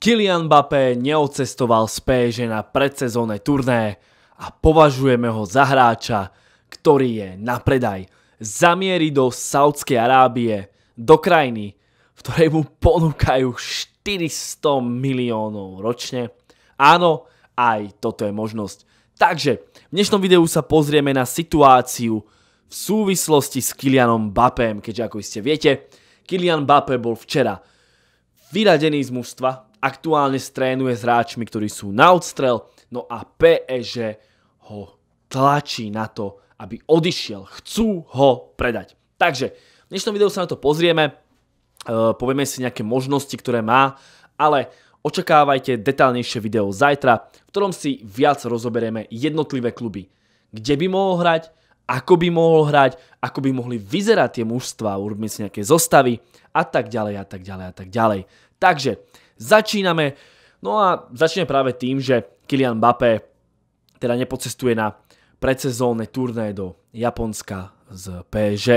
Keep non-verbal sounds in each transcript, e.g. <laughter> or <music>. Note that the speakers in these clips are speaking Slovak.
Kylian Mbappé neocestoval z PSG na predsezónne turné a považujeme ho za hráča, ktorý je na predaj. Zamieri do Saudskej Arábie, do krajiny, v ktorej mu ponúkajú 400 miliónov ročne. Áno, aj toto je možnosť. Takže, v dnešnom videu sa pozrieme na situáciu v súvislosti s Kylianom Mbappém, keďže ako iste viete, Kylian Mbappé bol včera vyradený z mužstva, aktuálne strénuje s hráčmi, ktorí sú na odstrel, no a PSG ho tlačí na to, aby odišiel. Chcú ho predať. Takže, v dnešnom videu sa na to pozrieme, e, povieme si nejaké možnosti, ktoré má, ale očakávajte detálnejšie video zajtra, v ktorom si viac rozoberieme jednotlivé kluby. Kde by mohol hrať, ako by mohol hrať, ako by mohli vyzerať tie mužstva, urobíme si nejaké zostavy a tak ďalej a tak ďalej a tak ďalej. Takže Začíname, no a začneme práve tým, že Kylian Mbappé teda nepocestuje na predsezónne turné do Japonska z PSG.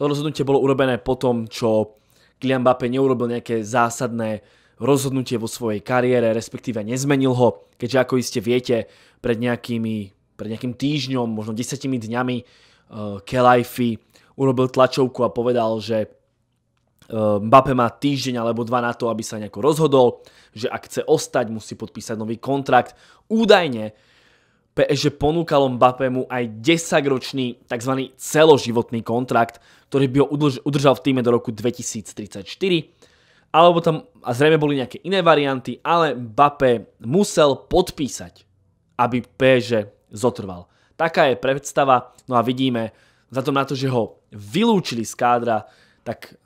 To rozhodnutie bolo urobené po tom, čo Kylian Mbappé neurobil nejaké zásadné rozhodnutie vo svojej kariére, respektíve nezmenil ho, keďže ako iste viete, pred, nejakými, pred nejakým týždňom, možno desetimi dňami uh, eh, Kelajfi urobil tlačovku a povedal, že Ehm, Mbappé má týždeň alebo dva na to, aby sa nejako rozhodol, že ak chce ostať, musí podpísať nový kontrakt. Údajne PSG ponúkalo Mbappému aj 10-ročný tzv. celoživotný kontrakt, ktorý by ho udržal v týme do roku 2034. Alebo tam a zrejme boli nejaké iné varianty, ale Mbappé musel podpísať, aby PSG zotrval. Taká je predstava, no a vidíme, za to na to, že ho vylúčili z kádra, tak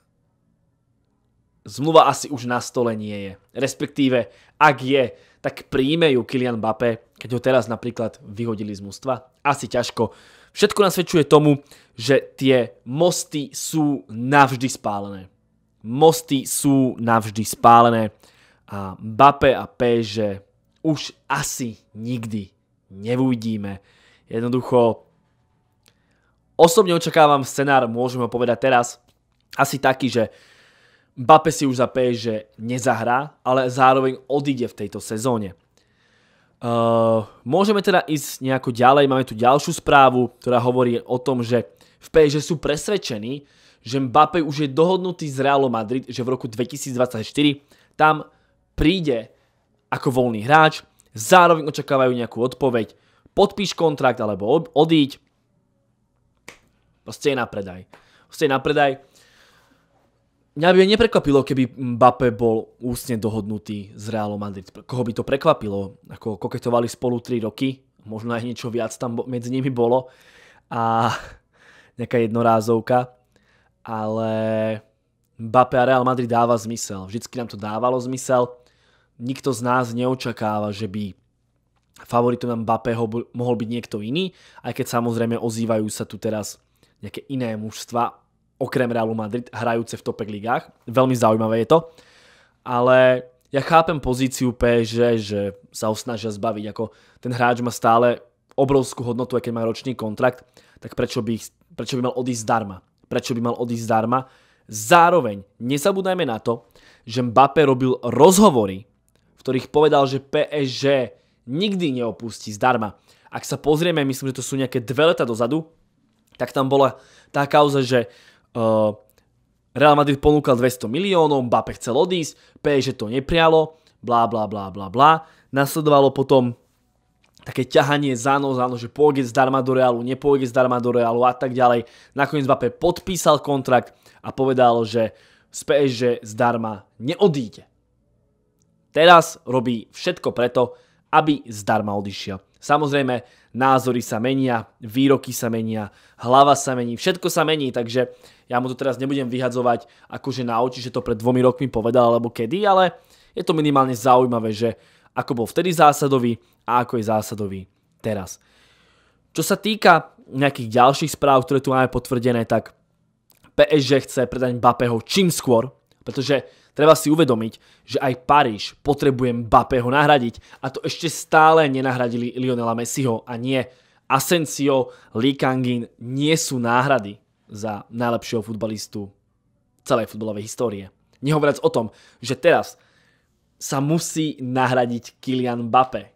zmluva asi už na stole nie je. Respektíve, ak je, tak príjme ju Kylian Mbappé, keď ho teraz napríklad vyhodili z mústva. Asi ťažko. Všetko nasvedčuje tomu, že tie mosty sú navždy spálené. Mosty sú navždy spálené a Mbappé a PSG už asi nikdy nevujdíme. Jednoducho, osobne očakávam scenár, môžeme ho povedať teraz, asi taký, že Bape si už za PSG nezahrá, ale zároveň odíde v tejto sezóne. Uh, môžeme teda ísť nejako ďalej, máme tu ďalšiu správu, ktorá hovorí o tom, že v PSG sú presvedčení, že Mbappé už je dohodnutý z Realu Madrid, že v roku 2024 tam príde ako voľný hráč, zároveň očakávajú nejakú odpoveď, podpíš kontrakt alebo odíď, proste je na predaj. Proste je na predaj. Mňa by neprekvapilo, keby Mbappé bol ústne dohodnutý s Realom Madrid. Koho by to prekvapilo? Ako koketovali spolu 3 roky, možno aj niečo viac tam medzi nimi bolo a <laughs> nejaká jednorázovka. Ale Mbappé a Real Madrid dáva zmysel. Vždycky nám to dávalo zmysel. Nikto z nás neočakáva, že by favoritom Mbappého mohol byť niekto iný, aj keď samozrejme ozývajú sa tu teraz nejaké iné mužstva, okrem Realu Madrid, hrajúce v topek ligách. Veľmi zaujímavé je to. Ale ja chápem pozíciu PSG, že sa ho snažia zbaviť. Ako ten hráč má stále obrovskú hodnotu, aj keď má ročný kontrakt, tak prečo by, prečo by mal odísť zdarma? Prečo by mal odísť zdarma? Zároveň nezabúdajme na to, že Mbappé robil rozhovory, v ktorých povedal, že PSG nikdy neopustí zdarma. Ak sa pozrieme, myslím, že to sú nejaké dve leta dozadu, tak tam bola tá kauza, že Eh, Real Madrid ponúkal 200 miliónov, Mbappe chcel odísť, PSG to neprialo, blá, blá, blá, blá, blá. Nasledovalo potom také ťahanie za nos, áno, že pôjde zdarma do Realu, nepôjde zdarma do Realu a tak ďalej. Nakoniec Mbappé podpísal kontrakt a povedal, že z PSG zdarma neodíde. Teraz robí všetko preto, aby zdarma odišiel. Samozrejme, názory sa menia, výroky sa menia, hlava sa mení, všetko sa mení, takže ja mu to teraz nebudem vyhadzovať akože na oči, že to pred dvomi rokmi povedal alebo kedy, ale je to minimálne zaujímavé, že ako bol vtedy zásadový a ako je zásadový teraz. Čo sa týka nejakých ďalších správ, ktoré tu máme potvrdené, tak PSG chce predať Bapeho čím skôr, pretože treba si uvedomiť, že aj Paríž potrebuje Mbappého nahradiť a to ešte stále nenahradili Lionela Messiho a nie Asensio, Lee Kangin nie sú náhrady za najlepšieho futbalistu celej futbolovej histórie. Nehovoriac o tom, že teraz sa musí nahradiť Kylian Mbappé.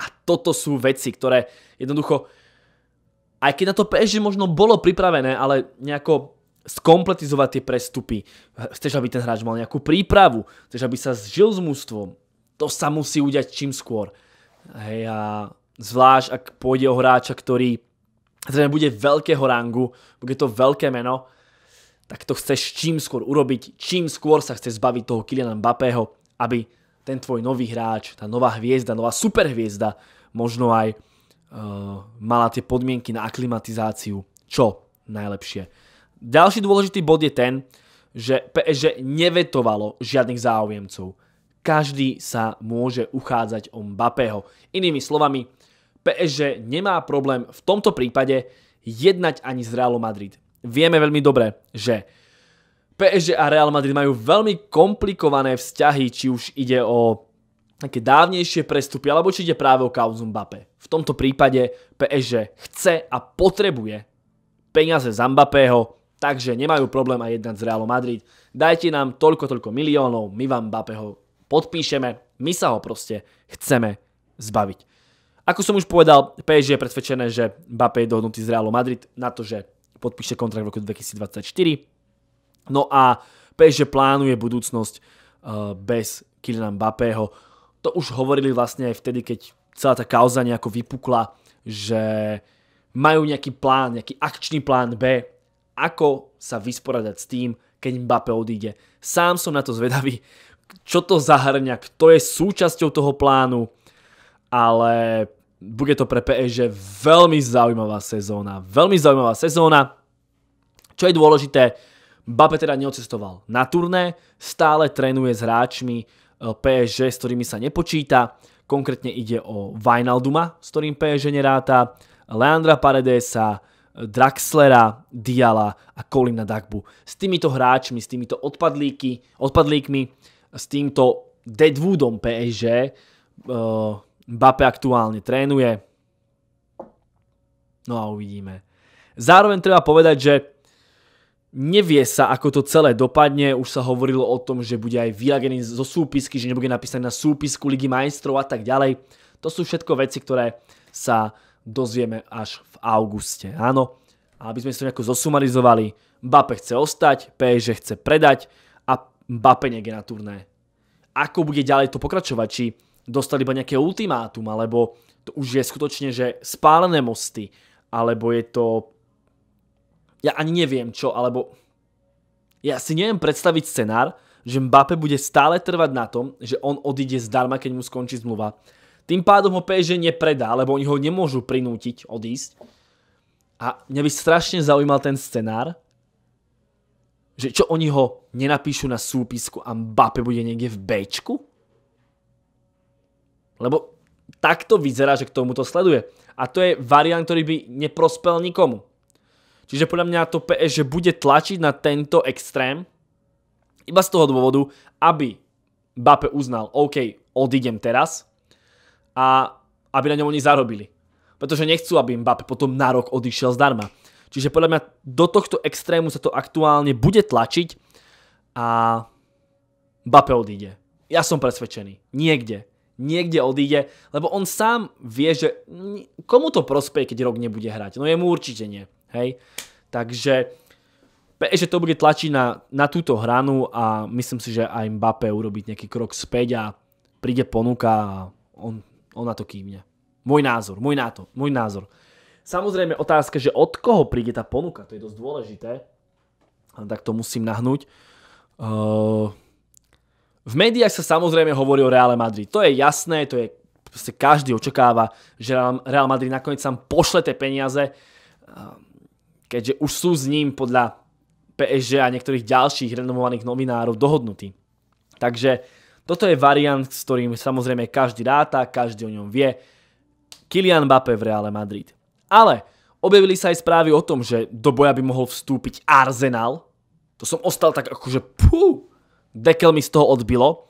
A toto sú veci, ktoré jednoducho, aj keď na to PSG možno bolo pripravené, ale nejako skompletizovať tie prestupy. Chceš, aby ten hráč mal nejakú prípravu, chceš, aby sa zžil s mužstvom. To sa musí udiať čím skôr. Hej, a zvlášť, ak pôjde o hráča, ktorý zrejme bude veľkého rangu, bude to veľké meno, tak to chceš čím skôr urobiť, čím skôr sa chceš zbaviť toho Kylian Mbappého, aby ten tvoj nový hráč, tá nová hviezda, nová superhviezda, možno aj uh, mala tie podmienky na aklimatizáciu čo najlepšie. Ďalší dôležitý bod je ten, že PSG nevetovalo žiadnych záujemcov. Každý sa môže uchádzať o Mbappého. Inými slovami, PSG nemá problém v tomto prípade jednať ani z Real Madrid. Vieme veľmi dobre, že PSG a Real Madrid majú veľmi komplikované vzťahy, či už ide o také dávnejšie prestupy, alebo či ide práve o kauzu Mbappé. V tomto prípade PSG chce a potrebuje peniaze z Mbappého Takže nemajú problém aj jednať z Realu Madrid. Dajte nám toľko, toľko miliónov, my vám Bapeho podpíšeme, my sa ho proste chceme zbaviť. Ako som už povedal, PSG je predsvedčené, že Bape je dohodnutý z Realu Madrid na to, že podpíše kontrakt v roku 2024. No a PSG plánuje budúcnosť eh, bez Kyliana Bapeho. To už hovorili vlastne aj vtedy, keď celá tá kauza nejako vypukla, že majú nejaký plán, nejaký akčný plán B, ako sa vysporadať s tým, keď Mbappé odíde. Sám som na to zvedavý, čo to zahrňa, kto je súčasťou toho plánu, ale bude to pre PSG veľmi zaujímavá sezóna. Veľmi zaujímavá sezóna. Čo je dôležité, Mbappé teda neocestoval na turné, stále trénuje s hráčmi eh, PSG, s ktorými sa nepočíta. Konkrétne ide o Vinalduma, s ktorým PSG neráta, Leandra Paredesa, Draxlera, Diala a Colina Dagbu. S týmito hráčmi, s týmito odpadlíky, odpadlíkmi, s týmto Deadwoodom PSG, uh, eh, aktuálne trénuje. No a uvidíme. Zároveň treba povedať, že nevie sa, ako to celé dopadne. Už sa hovorilo o tom, že bude aj vyjagený zo súpisky, že nebude napísaný na súpisku Ligy majstrov a tak ďalej. To sú všetko veci, ktoré sa dozvieme až v auguste. Áno, aby sme si to nejako zosumarizovali, Bape chce ostať, PSG chce predať a Mbappe je na turné. Ako bude ďalej to pokračovať? Či dostali iba nejaké ultimátum, alebo to už je skutočne, že spálené mosty, alebo je to... Ja ani neviem čo, alebo... Ja si neviem predstaviť scenár, že Mbappe bude stále trvať na tom, že on odíde zdarma, keď mu skončí zmluva tým pádom ho PSG nepredá, lebo oni ho nemôžu prinútiť odísť. A mňa by strašne zaujímal ten scenár, že čo oni ho nenapíšu na súpisku a Mbappe bude niekde v Bčku? Lebo takto vyzerá, že k tomu to sleduje. A to je variant, ktorý by neprospel nikomu. Čiže podľa mňa to PSG bude tlačiť na tento extrém iba z toho dôvodu, aby Mbappe uznal, OK, odídem teraz, a aby na ňom oni zarobili. Pretože nechcú, aby Mbappé potom na rok odišiel zdarma. Čiže podľa mňa do tohto extrému sa to aktuálne bude tlačiť a Mbappé odíde. Ja som presvedčený. Niekde. Niekde odíde, lebo on sám vie, že komu to prospeje, keď rok nebude hrať. No jemu určite nie. Hej? Takže že to bude tlačiť na, na túto hranu a myslím si, že aj Mbappé urobiť nejaký krok späť a príde ponuka a on ona to kývne. Môj názor, môj, to, môj názor. Samozrejme otázka, že od koho príde tá ponuka, to je dosť dôležité. Tak to musím nahnúť. Eh, v médiách sa samozrejme hovorí o Reále Madrid. To je jasné, to je proste každý očakáva, že Real Madrid nakoniec sám pošle tie peniaze, eh, keďže už sú s ním podľa PSG a niektorých ďalších renomovaných novinárov dohodnutí. Takže toto je variant, s ktorým samozrejme každý ráta, každý o ňom vie. Kylian Mbappé v Reále Madrid. Ale objavili sa aj správy o tom, že do boja by mohol vstúpiť Arsenal. To som ostal tak akože pú, dekel mi z toho odbilo.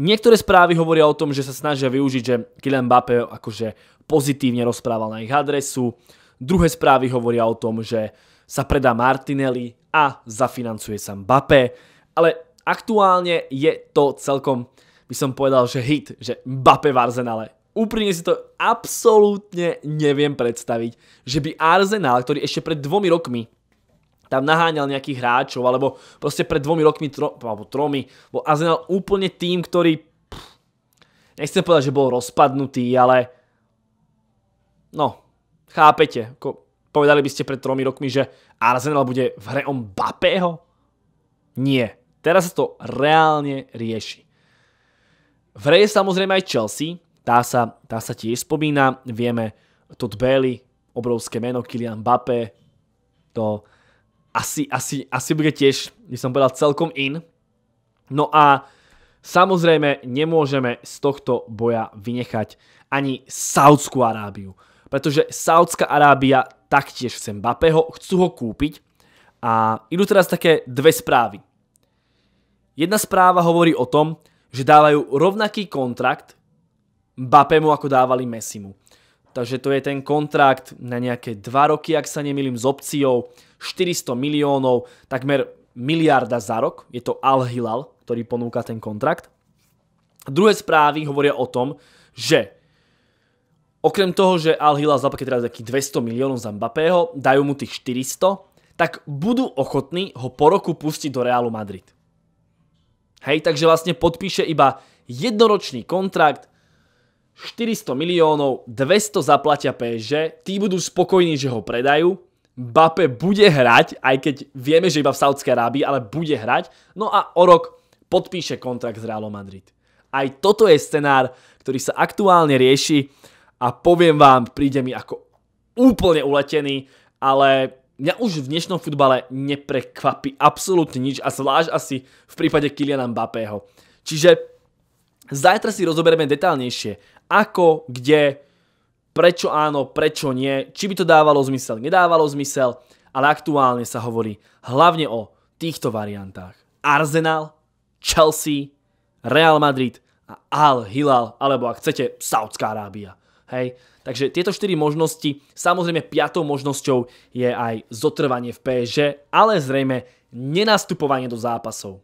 Niektoré správy hovoria o tom, že sa snažia využiť, že Kylian Mbappé akože pozitívne rozprával na ich adresu. Druhé správy hovoria o tom, že sa predá Martinelli a zafinancuje sa Mbappé. Ale aktuálne je to celkom, by som povedal, že hit, že Mbappé v Arsenale. Úprimne si to absolútne neviem predstaviť, že by Arsenal, ktorý ešte pred dvomi rokmi tam naháňal nejakých hráčov, alebo proste pred dvomi rokmi, tro, alebo tromi, bol Arsenal úplne tým, ktorý pff, nechcem povedať, že bol rozpadnutý, ale no, chápete, ako povedali by ste pred tromi rokmi, že Arsenal bude v hre o Mbappého? Nie. Teraz sa to reálne rieši. V hre je samozrejme aj Chelsea, tá sa, tá sa tiež spomína, vieme, Todd Bailey, obrovské meno, Kylian Mbappé, to asi, asi, asi bude tiež, by som povedal, celkom in. No a samozrejme nemôžeme z tohto boja vynechať ani Saudskú Arábiu, pretože Saudská Arábia taktiež chce Mbappého, chcú ho kúpiť a idú teraz také dve správy. Jedna správa hovorí o tom, že dávajú rovnaký kontrakt Bapemu, ako dávali Messimu. Takže to je ten kontrakt na nejaké 2 roky, ak sa nemýlim, s opciou 400 miliónov, takmer miliarda za rok. Je to Al-Hilal, ktorý ponúka ten kontrakt. Druhé správy hovoria o tom, že okrem toho, že Al-Hilal zapakuje teraz takých 200 miliónov za Mbappého, dajú mu tých 400, tak budú ochotní ho po roku pustiť do Realu Madrid. Hej, takže vlastne podpíše iba jednoročný kontrakt, 400 miliónov, 200 zaplatia PSG, tí budú spokojní, že ho predajú, Bape bude hrať, aj keď vieme, že iba v Saudskej Arábii, ale bude hrať, no a o rok podpíše kontrakt s Realo Madrid. Aj toto je scenár, ktorý sa aktuálne rieši a poviem vám, príde mi ako úplne uletený, ale mňa už v dnešnom futbale neprekvapí absolútne nič a zvlášť asi v prípade Kyliana Mbappého. Čiže zajtra si rozoberieme detálnejšie, ako, kde, prečo áno, prečo nie, či by to dávalo zmysel, nedávalo zmysel, ale aktuálne sa hovorí hlavne o týchto variantách. Arsenal, Chelsea, Real Madrid a Al Hilal, alebo ak chcete, Saudská Arábia. Hej, Takže tieto 4 možnosti, samozrejme piatou možnosťou je aj zotrvanie v PSG, ale zrejme nenastupovanie do zápasov.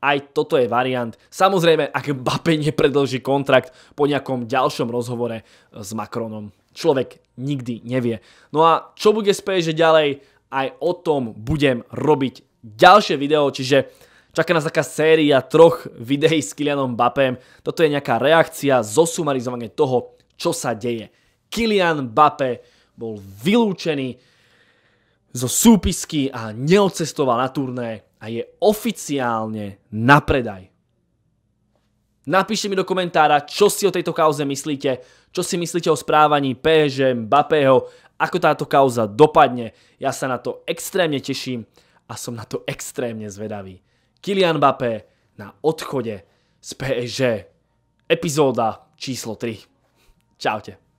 Aj toto je variant. Samozrejme, ak Mbappé nepredlží kontrakt po nejakom ďalšom rozhovore s Macronom. Človek nikdy nevie. No a čo bude z PSG ďalej, aj o tom budem robiť ďalšie video, čiže Čaká nás taká séria troch videí s Kylianom Bapem. Toto je nejaká reakcia, zosumarizovanie toho, čo sa deje. Kylian Bape bol vylúčený zo súpisky a neocestoval na turné a je oficiálne na predaj. Napíšte mi do komentára, čo si o tejto kauze myslíte, čo si myslíte o správaní PSG, Mbappého, ako táto kauza dopadne. Ja sa na to extrémne teším a som na to extrémne zvedavý. Kylian Mbappé na odchode z PSG. Epizóda číslo 3. Čaute.